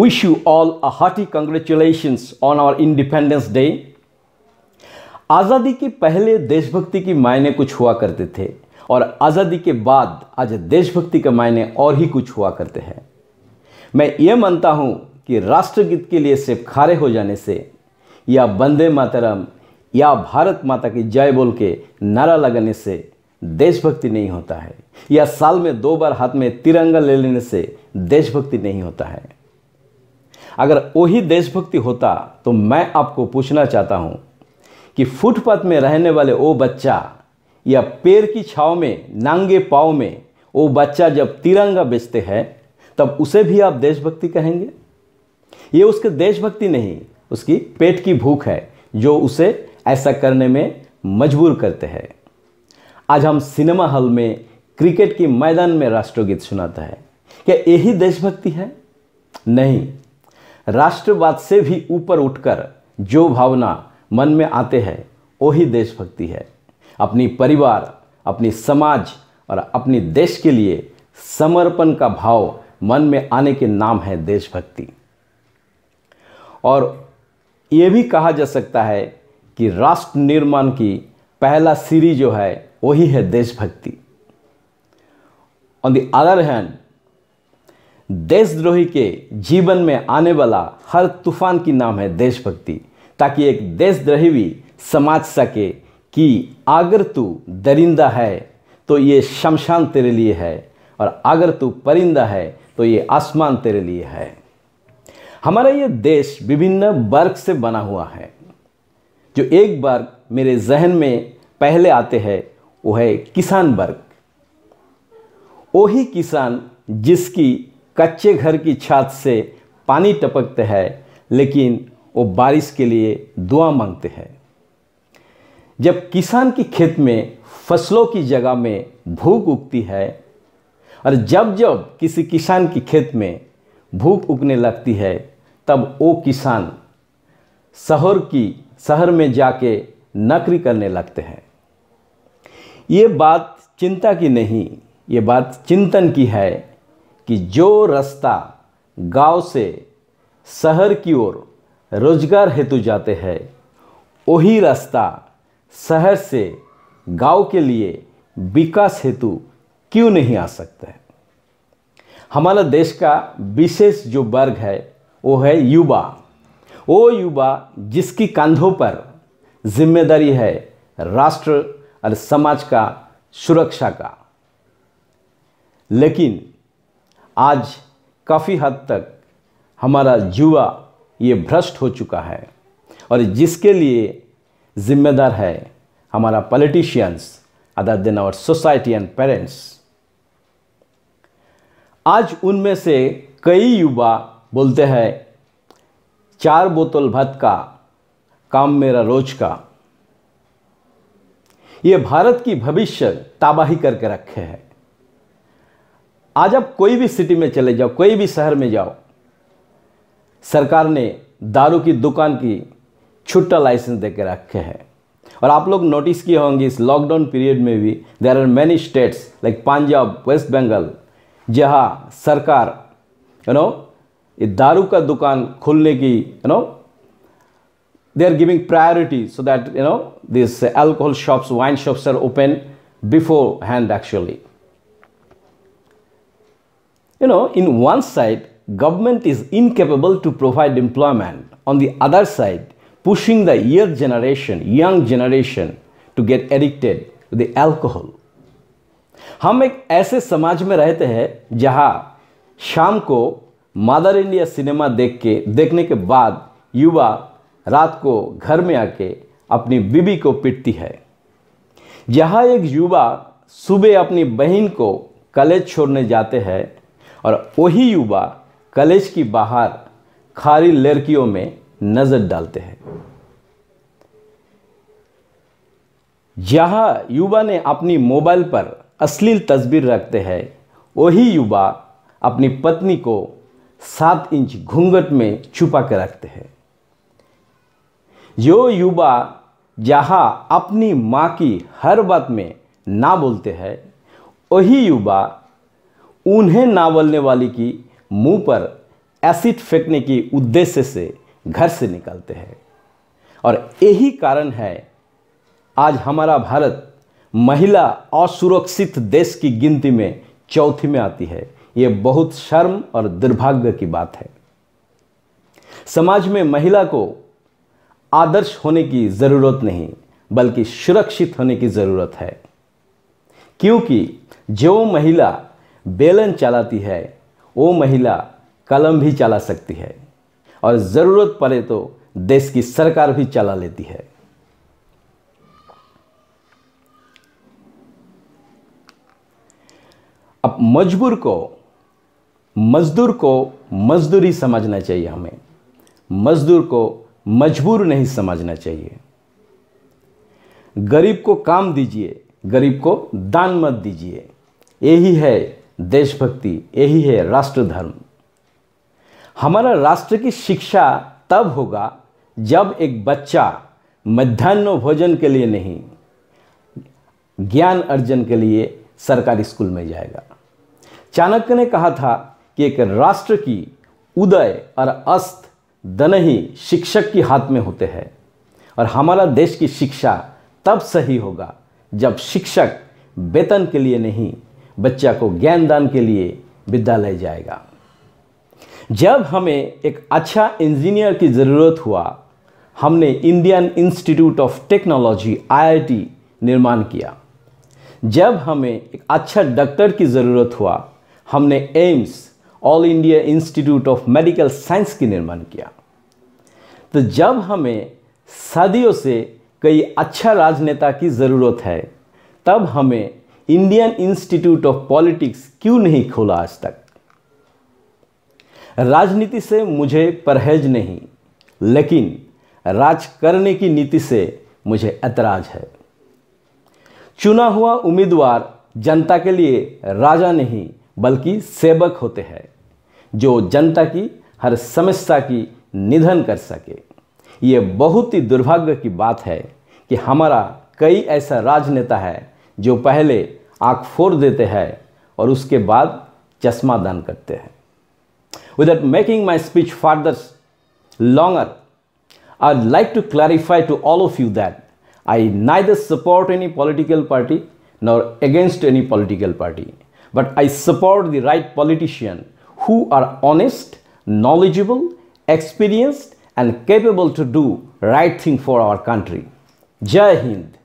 wish you all a hearty congratulations on our Independence Day. आज़ादी के पहले देशभक्ति की मायने कुछ हुआ करते थे और आज़ादी के बाद आज देशभक्ति के मायने और ही कुछ हुआ करते हैं मैं ये मानता हूँ कि राष्ट्रगीत के लिए सिर्फ खारे हो जाने से या वंदे मातरम या भारत माता की जय बोल के नारा लगाने से देशभक्ति नहीं होता है या साल में दो बार हाथ में तिरंगा ले लेने से देशभक्ति नहीं होता है अगर वही देशभक्ति होता तो मैं आपको पूछना चाहता हूँ कि फुटपाथ में रहने वाले वो बच्चा या पेड़ की छाव में नांगे पाँव में वो बच्चा जब तिरंगा बेचते हैं तब उसे भी आप देशभक्ति कहेंगे ये उसके देशभक्ति नहीं उसकी पेट की भूख है जो उसे ऐसा करने में मजबूर करते हैं आज हम सिनेमा हॉल में क्रिकेट के मैदान में राष्ट्रगीत सुनाता है क्या यही देशभक्ति है नहीं राष्ट्रवाद से भी ऊपर उठकर जो भावना मन में आते हैं वही देशभक्ति है अपनी परिवार अपनी समाज और अपनी देश के लिए समर्पण का भाव मन में आने के नाम है देशभक्ति और ये भी कहा जा सकता है कि राष्ट्र निर्माण की पहला सीरी जो है वही है देशभक्ति ऑन द अदर हैंड देशद्रोही के जीवन में आने वाला हर तूफान की नाम है देशभक्ति ताकि एक देशद्रोही भी समझ सके कि अगर तू दरिंदा है तो ये शमशान तेरे लिए है और अगर तू परिंदा है तो ये आसमान तेरे लिए है हमारा ये देश विभिन्न वर्ग से बना हुआ है जो एक वर्ग मेरे जहन में पहले आते हैं वो है किसान वर्ग वही किसान जिसकी कच्चे घर की छत से पानी टपकते हैं लेकिन वो बारिश के लिए दुआ मांगते हैं जब किसान के खेत में फसलों की जगह में भूख उगती है और जब जब किसी किसान के खेत में भूख उगने लगती है तब वो किसान शहर की शहर में जाके नौकरी करने लगते हैं ये बात चिंता की नहीं ये बात चिंतन की है कि जो रास्ता गांव से शहर की ओर रोजगार हेतु जाते हैं वही रास्ता शहर से गांव के लिए विकास हेतु क्यों नहीं आ सकता है हमारा देश का विशेष जो वर्ग है वो है युवा वो युवा जिसकी कंधों पर जिम्मेदारी है राष्ट्र और समाज का सुरक्षा का लेकिन आज काफ़ी हद तक हमारा युवा ये भ्रष्ट हो चुका है और जिसके लिए जिम्मेदार है हमारा politicians other than our society and parents आज उनमें से कई युवा बोलते हैं चार बोतल भत का काम मेरा रोज का ये भारत की भविष्य ताबाही करके रखे हैं आज आप कोई भी सिटी में चले जाओ कोई भी शहर में जाओ सरकार ने दारू की दुकान की छुट्टा लाइसेंस दे के रखे हैं और आप लोग नोटिस किए होंगे इस लॉकडाउन पीरियड में भी there are many states like Punjab West Bengal जहाँ सरकार यू नो ये दारू का दुकान खुलने की you know are giving priority so that you know this alcohol shops wine shops are open beforehand actually You know, in one side, government is incapable to provide employment. On the other side, pushing the young generation, young generation to get addicted to the alcohol. हम एक ऐसे समाज में रहते हैं जहां शाम को मदर इंडिया सिनेमा देख के देखने के बाद युवा रात को घर में आके अपनी बीबी को पीटती है जहां एक युवा सुबह अपनी बहन को कॉलेज छोड़ने जाते हैं और वही युवा कलेश की बाहर खारी लड़कियों में नज़र डालते हैं जहां युवा ने अपनी मोबाइल पर अश्लील तस्वीर रखते हैं वही युवा अपनी पत्नी को सात इंच घूंघट में छुपा कर रखते हैं जो युवा जहां अपनी मां की हर बात में ना बोलते हैं वही युवा उन्हें नावलने वाली की मुंह पर एसिड फेंकने की उद्देश्य से घर से निकलते हैं और यही कारण है आज हमारा भारत महिला असुरक्षित देश की गिनती में चौथी में आती है ये बहुत शर्म और दुर्भाग्य की बात है समाज में महिला को आदर्श होने की ज़रूरत नहीं बल्कि सुरक्षित होने की ज़रूरत है क्योंकि जो महिला बेलन चलाती है वो महिला कलम भी चला सकती है और ज़रूरत पड़े तो देश की सरकार भी चला लेती है अब मजबूर को मजदूर को मजदूरी समझना चाहिए हमें मजदूर को मजबूर नहीं समझना चाहिए गरीब को काम दीजिए गरीब को दान मत दीजिए यही है देशभक्ति यही है राष्ट्र धर्म हमारा राष्ट्र की शिक्षा तब होगा जब एक बच्चा मध्यान्ह भोजन के लिए नहीं ज्ञान अर्जन के लिए सरकारी स्कूल में जाएगा चाणक्य ने कहा था कि एक राष्ट्र की उदय और अस्त दन ही शिक्षक के हाथ में होते हैं और हमारा देश की शिक्षा तब सही होगा जब शिक्षक वेतन के लिए नहीं बच्चा को ज्ञान दान के लिए विद्यालय जाएगा जब हमें एक अच्छा इंजीनियर की ज़रूरत हुआ हमने Indian Institute of Technology IIT निर्माण किया जब हमें एक अच्छा डॉक्टर की ज़रूरत हुआ हमने AIIMS All India Institute of Medical Science की निर्माण किया तो जब हमें सदियों से कई अच्छा राजनेता की ज़रूरत है तब हमें इंडियन इंस्टीट्यूट ऑफ पॉलिटिक्स क्यों नहीं खोला आज तक राजनीति से मुझे परहेज नहीं लेकिन राज करने की नीति से मुझे ऐतराज है चुना हुआ उम्मीदवार जनता के लिए राजा नहीं बल्कि सेवक होते हैं जो जनता की हर समस्या की निधन कर सके ये बहुत ही दुर्भाग्य की बात है कि हमारा कई ऐसा राजनेता है जो पहले आँख फोड़ देते हैं और उसके बाद चश्मा दान करते हैं without making my speech further longer I like to clarify to all of you that I नाई support any political party nor against any political party but I support the right politician who are honest knowledgeable experienced and capable to do right thing for our country जय हिंद